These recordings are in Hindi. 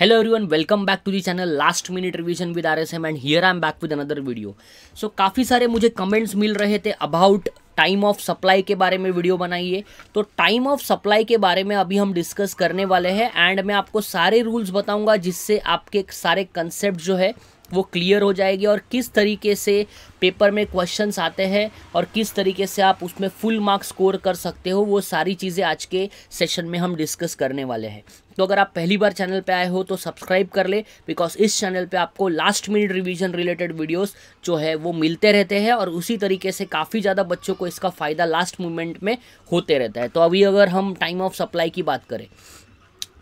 hello everyone welcome back to the channel last minute revision with rsm and here I am back with another video so काफ़ी सारे मुझे कमेंट्स मिल रहे थे अबाउट टाइम ऑफ सप्लाई के बारे में वीडियो बनाइए तो टाइम ऑफ सप्लाई के बारे में अभी हम डिस्कस करने वाले हैं एंड मैं आपको सारे रूल्स बताऊंगा जिससे आपके सारे कंसेप्ट जो है वो क्लियर हो जाएगी और किस तरीके से पेपर में क्वेश्चंस आते हैं और किस तरीके से आप उसमें फुल मार्क्स स्कोर कर सकते हो वो सारी चीज़ें आज के सेशन में हम डिस्कस करने वाले हैं तो अगर आप पहली बार चैनल पे आए हो तो सब्सक्राइब कर ले बिकॉज इस चैनल पे आपको last minute revision related videos जो है वो मिलते रहते हैं और उसी तरीके से काफ़ी ज़्यादा बच्चों को इसका फ़ायदा लास्ट मोमेंट में होते रहता है तो अभी अगर हम टाइम ऑफ सप्लाई की बात करें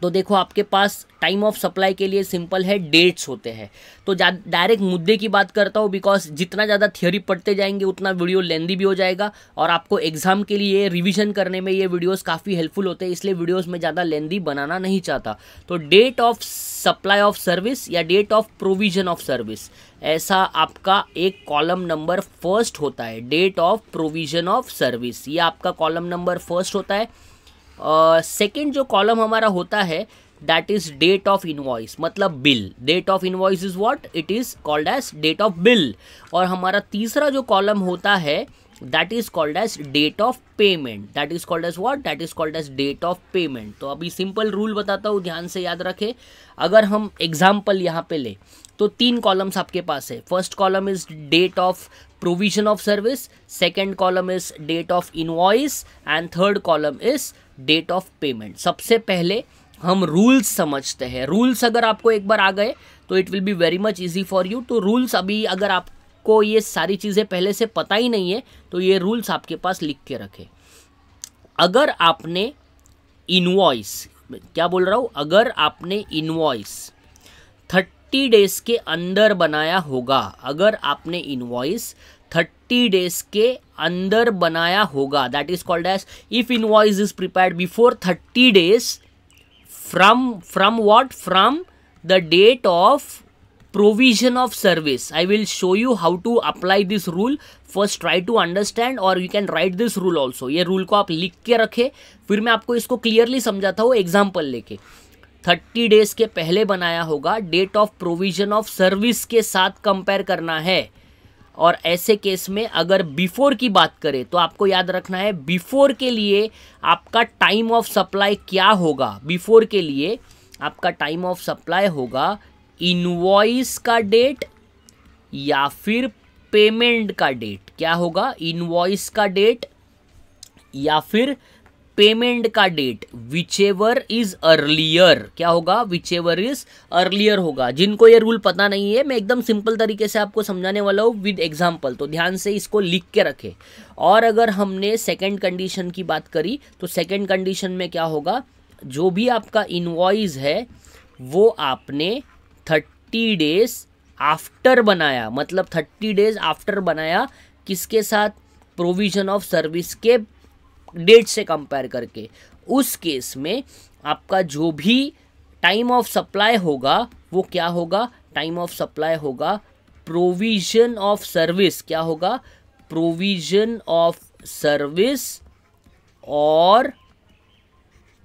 तो देखो आपके पास टाइम ऑफ सप्लाई के लिए सिंपल है डेट्स होते हैं तो डायरेक्ट मुद्दे की बात करता हूँ बिकॉज जितना ज़्यादा थियोरी पढ़ते जाएंगे उतना वीडियो लेंदी भी हो जाएगा और आपको एग्जाम के लिए रिविजन करने में ये वीडियोस काफ़ी हेल्पफुल होते हैं इसलिए वीडियोस में ज़्यादा लेंदी बनाना नहीं चाहता तो date of supply of service या date of provision of service ऐसा आपका एक कॉलम नंबर फर्स्ट होता है date of provision of service ये आपका कॉलम नंबर फर्स्ट होता है सेकेंड uh, जो कॉलम हमारा होता है that is date of invoice मतलब bill date of invoice is what it is called as date of bill और हमारा तीसरा जो कॉलम होता है that is called as date of payment that is called as what that is called as date of payment तो अभी सिंपल रूल बताता हूँ ध्यान से याद रखें अगर हम एग्जाम्पल यहाँ पे लें तो तीन कॉलम्स आपके पास है first column is date of provision of service second column is date of invoice and third column is date of payment सबसे पहले हम रूल्स समझते हैं रूल्स अगर आपको एक बार आ गए तो it will be very much easy for you तो रूल्स अभी अगर आपको ये सारी चीज़ें पहले से पता ही नहीं है तो ये रूल्स आपके पास लिख के रखें अगर आपने इनवॉइस क्या बोल रहा हूँ अगर आपने इनवॉइस थर्टी डेज के अंदर बनाया होगा अगर आपने इनवॉइस थर्टी डेज के अंदर बनाया होगा that is called as if invoice is prepare before thirty days from from what from the date of provision of service I will show you how to apply this rule first try to understand और you can write this rule also ये रूल को आप लिख के रखें फिर मैं आपको इसको क्लियरली समझाता हूँ एग्जाम्पल लेके थर्टी डेज के पहले बनाया होगा date of provision of service के साथ कंपेयर करना है और ऐसे केस में अगर बिफोर की बात करें तो आपको याद रखना है बिफोर के लिए आपका टाइम ऑफ सप्लाई क्या होगा बिफोर के लिए आपका टाइम ऑफ सप्लाई होगा इनवॉइस का डेट या फिर पेमेंट का डेट क्या होगा इनवॉइस का डेट या फिर पेमेंट का डेट विचेवर इज अर्लियर क्या होगा विचेवर इज अर्लियर होगा जिनको ये रूल पता नहीं है मैं एकदम सिंपल तरीके से आपको समझाने वाला हूँ विद एग्जाम्पल तो ध्यान से इसको लिख के रखें और अगर हमने सेकेंड कंडीशन की बात करी तो सेकेंड कंडीशन में क्या होगा जो भी आपका इन्वाइज है वो आपने थर्टी डेज आफ्टर बनाया मतलब थर्टी डेज आफ्टर बनाया किसके साथ प्रोविजन ऑफ सर्विस के डेट से कंपेयर करके उस केस में आपका जो भी टाइम ऑफ सप्लाई होगा वो क्या होगा टाइम ऑफ सप्लाई होगा प्रोविजन ऑफ सर्विस क्या होगा प्रोविजन ऑफ सर्विस और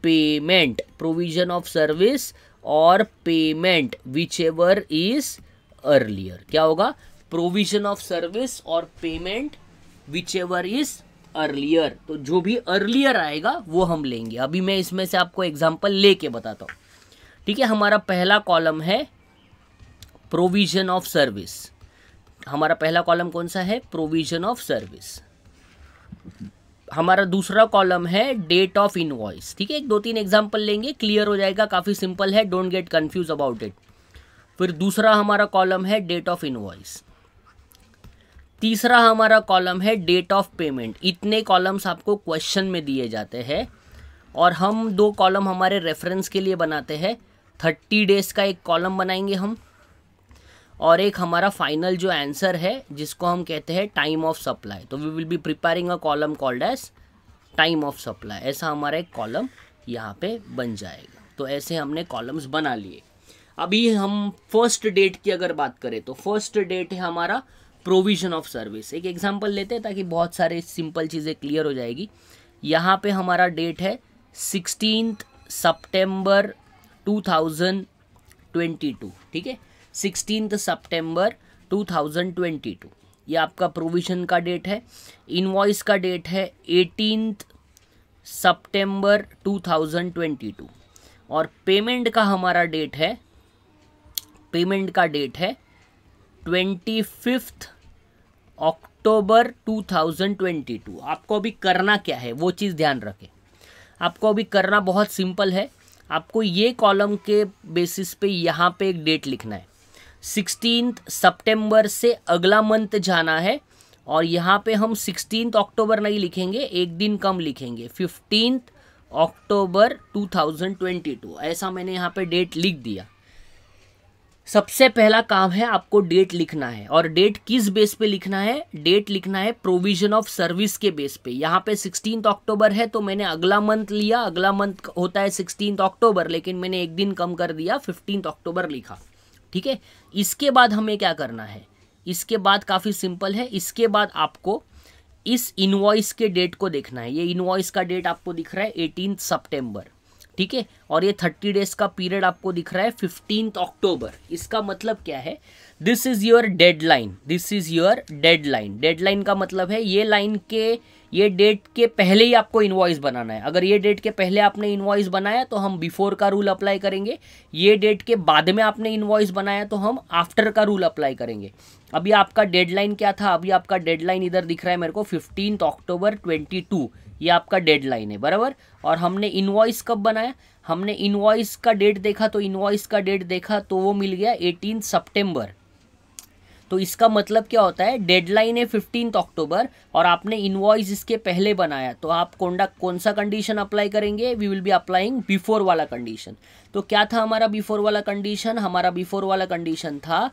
पेमेंट प्रोविजन ऑफ सर्विस और payment whichever is earlier क्या होगा प्रोविजन ऑफ सर्विस और payment whichever is earlier तो जो भी अर्लियर आएगा वो हम लेंगे अभी मैं इसमें से आपको एग्जाम्पल ले के बताता हूँ ठीक है हमारा पहला कॉलम है प्रोविजन ऑफ सर्विस हमारा पहला कॉलम कौन सा है प्रोविजन ऑफ सर्विस हमारा दूसरा कॉलम है डेट ऑफ इनवॉइस ठीक है एक दो तीन एग्जाम्पल लेंगे क्लियर हो जाएगा काफ़ी सिंपल है don't get confuse about it फिर दूसरा हमारा कॉलम है डेट ऑफ इनवॉइस तीसरा हमारा कॉलम है डेट ऑफ पेमेंट इतने कॉलम्स आपको क्वेश्चन में दिए जाते हैं और हम दो कॉलम हमारे रेफरेंस के लिए बनाते हैं थर्टी डेज़ का एक कॉलम बनाएंगे हम और एक हमारा फाइनल जो आंसर है जिसको हम कहते हैं टाइम ऑफ सप्लाई तो we will be preparing a column called as time of supply ऐसा हमारा एक कॉलम यहाँ पे बन जाएगा तो ऐसे हमने कॉलम्स बना लिए अभी हम फर्स्ट डेट की अगर बात करें तो फर्स्ट डेट है हमारा प्रोविजन ऑफ सर्विस एक एग्जाम्पल लेते हैं ताकि बहुत सारे सिंपल चीज़ें क्लियर हो जाएगी यहाँ पे हमारा डेट है सिक्सटीन सितंबर 2022 ठीक है सिक्सटीन सितंबर 2022 ये आपका प्रोविजन का डेट है इनवॉइस का डेट है एटीन सितंबर 2022 और पेमेंट का हमारा डेट है पेमेंट का डेट है ट्वेंटी फिफ्थ अक्टूबर टू आपको अभी करना क्या है वो चीज़ ध्यान रखें आपको अभी करना बहुत सिंपल है आपको ये कॉलम के बेसिस पे यहाँ पे एक डेट लिखना है सिक्सटीन सितंबर से अगला मंथ जाना है और यहाँ पे हम सिक्सटीन अक्टूबर नहीं लिखेंगे एक दिन कम लिखेंगे फिफ्टीन अक्टूबर 2022 ऐसा मैंने यहाँ पे डेट लिख दिया सबसे पहला काम है आपको डेट लिखना है और डेट किस बेस पे लिखना है डेट लिखना है प्रोविजन ऑफ सर्विस के बेस पे यहाँ पे सिक्सटीन अक्टूबर है तो मैंने अगला मंथ लिया अगला मंथ होता है सिक्सटीन अक्टूबर लेकिन मैंने एक दिन कम कर दिया फिफ्टीन अक्टूबर लिखा ठीक है इसके बाद हमें क्या करना है इसके बाद काफ़ी सिंपल है इसके बाद आपको इस इन्वॉइस के डेट को देखना है ये इन्वॉइस का डेट आपको दिख रहा है एटीन सप्टेम्बर ठीक है और ये थर्टी डेज का पीरियड आपको दिख रहा है फिफ्टीन अक्टूबर इसका मतलब क्या है this is your deadline this is your deadline deadline का मतलब है ये लाइन के ये डेट के पहले ही आपको इन्वाइस बनाना है अगर ये डेट के पहले आपने इन्वाइस बनाया तो हम बिफोर का रूल अप्लाई करेंगे ये डेट के बाद में आपने इन्वाइस बनाया तो हम आफ्टर का रूल अप्लाई करेंगे अभी आपका डेडलाइन क्या था अभी आपका डेडलाइन इधर दिख रहा है मेरे को फिफ्टीन अक्टूबर ट्वेंटी टू ये आपका डेडलाइन है बराबर और हमने इनवॉइस कब बनाया हमने इनवॉइस का डेट देखा तो इनवॉइस का डेट देखा तो वो मिल गया एटीन सेप्टेम्बर तो इसका मतलब क्या होता है डेडलाइन है फिफ्टीन अक्टूबर और आपने इनवॉइस इसके पहले बनाया तो आप कौनडा कौन सा कंडीशन अप्लाई करेंगे we will be applying before वाला कंडीशन तो क्या था हमारा बिफोर वाला कंडीशन हमारा बिफोर वाला कंडीशन था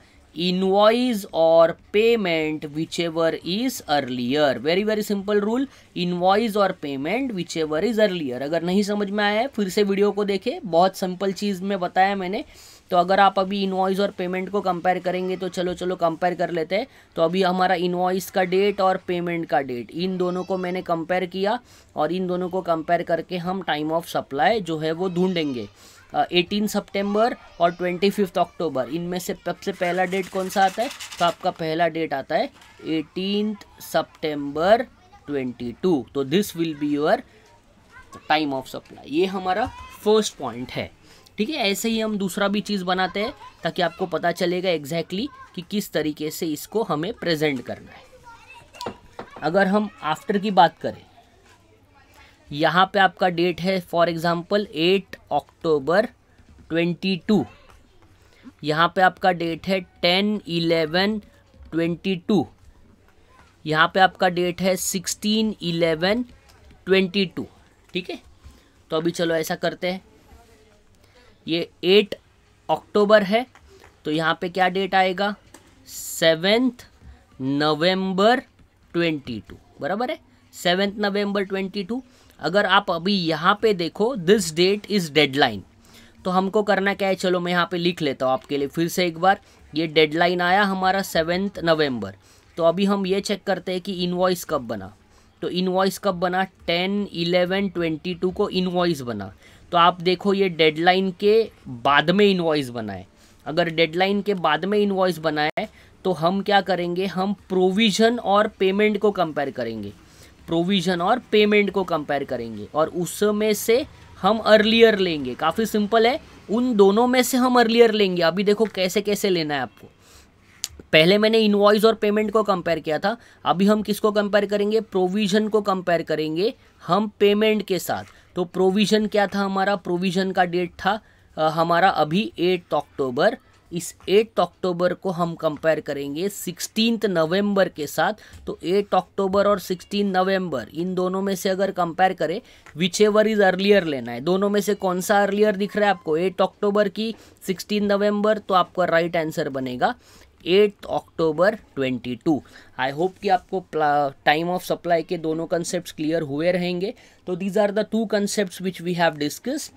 payment whichever is earlier very very simple rule invoice और payment whichever is earlier अगर नहीं समझ में आया है फिर से वीडियो को देखें बहुत सिंपल चीज़ में बताया मैंने तो अगर आप अभी इनवॉइस और पेमेंट को कंपेयर करेंगे तो चलो चलो कंपेयर कर लेते हैं तो अभी हमारा इनवॉइस का डेट और पेमेंट का डेट इन दोनों को मैंने कंपेयर किया और इन दोनों को कंपेयर करके हम टाइम ऑफ सप्लाई जो है वो ढूंढेंगे एटीन सितंबर और ट्वेंटी फिफ्थ अक्टूबर इनमें से सबसे पहला डेट कौन सा आता है तो आपका पहला डेट आता है एटीन सितंबर ट्वेंटी टू तो this will be your time of supply ये हमारा फर्स्ट पॉइंट है ठीक है ऐसे ही हम दूसरा भी चीज़ बनाते हैं ताकि आपको पता चलेगा एग्जैक्टली exactly कि किस तरीके से इसको हमें प्रेजेंट करना है अगर हम आफ्टर की बात करें यहाँ पे आपका डेट है for example eight October twenty two यहाँ पर आपका डेट है टेन इलेवन ट्वेंटी टू यहाँ पे आपका डेट है सिक्सटीन इलेवन ट्वेंटी टू ठीक है तो अभी चलो ऐसा करते हैं ये एट अक्टूबर है तो यहाँ पे क्या डेट आएगा सेवेंथ नवंबर ट्वेंटी टू बराबर है सेवेंथ नवंबर ट्वेंटी टू अगर आप अभी यहाँ पे देखो दिस डेट इज़ डेडलाइन तो हमको करना क्या है चलो मैं यहाँ पे लिख लेता हूँ आपके लिए फिर से एक बार ये डेडलाइन आया हमारा सेवेंथ नवंबर तो अभी हम ये चेक करते हैं कि इनवॉइस कब बना तो इनवॉइस कब बना टेन इलेवन ट्वेंटी टू को इनवॉइस बना तो आप देखो ये डेडलाइन के बाद में इनवॉइस बना बनाए अगर डेडलाइन के बाद में इनवॉइस बनाए तो हम क्या करेंगे हम प्रोविज़न और पेमेंट को कंपेयर करेंगे प्रोविज़न और पेमेंट को कंपेयर करेंगे और उसमें से हम अर्लियर लेंगे काफ़ी सिंपल है उन दोनों में से हम अर्लियर लेंगे अभी देखो कैसे कैसे लेना है आपको पहले मैंने इनवॉइस और पेमेंट को कंपेयर किया था अभी हम किसको कंपेयर करेंगे प्रोविज़न को कंपेयर करेंगे हम पेमेंट के साथ तो प्रोविज़न क्या था हमारा प्रोविज़न का डेट था आ, हमारा अभी एट अक्टूबर इस 8 अक्टूबर को हम कंपेयर करेंगे सिक्सटीन नवंबर के साथ तो 8 अक्टूबर और 16 नवंबर इन दोनों में से अगर कंपेयर करें विच एवर इज़ अर्लियर लेना है दोनों में से कौन सा अर्लियर दिख रहा है आपको 8 अक्टूबर की 16 नवंबर तो आपका राइट आंसर बनेगा एट्थ अक्टूबर 22 आई होप कि आपको टाइम ऑफ सप्लाई के दोनों कंसेप्ट क्लियर हुए रहेंगे तो these are the two concept which we have discuss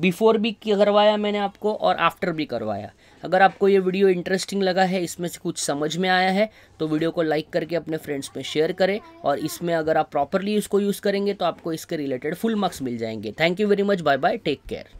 before भी करवाया मैंने आपको और आफ्टर भी करवाया अगर आपको ये वीडियो इंटरेस्टिंग लगा है इसमें से कुछ समझ में आया है तो वीडियो को लाइक करके अपने फ्रेंड्स में शेयर करें और इसमें अगर आप प्रॉपरली इसको यूज़ करेंगे तो आपको इसके रिलेटेड फुल मार्क्स मिल जाएंगे thank you very much bye bye take care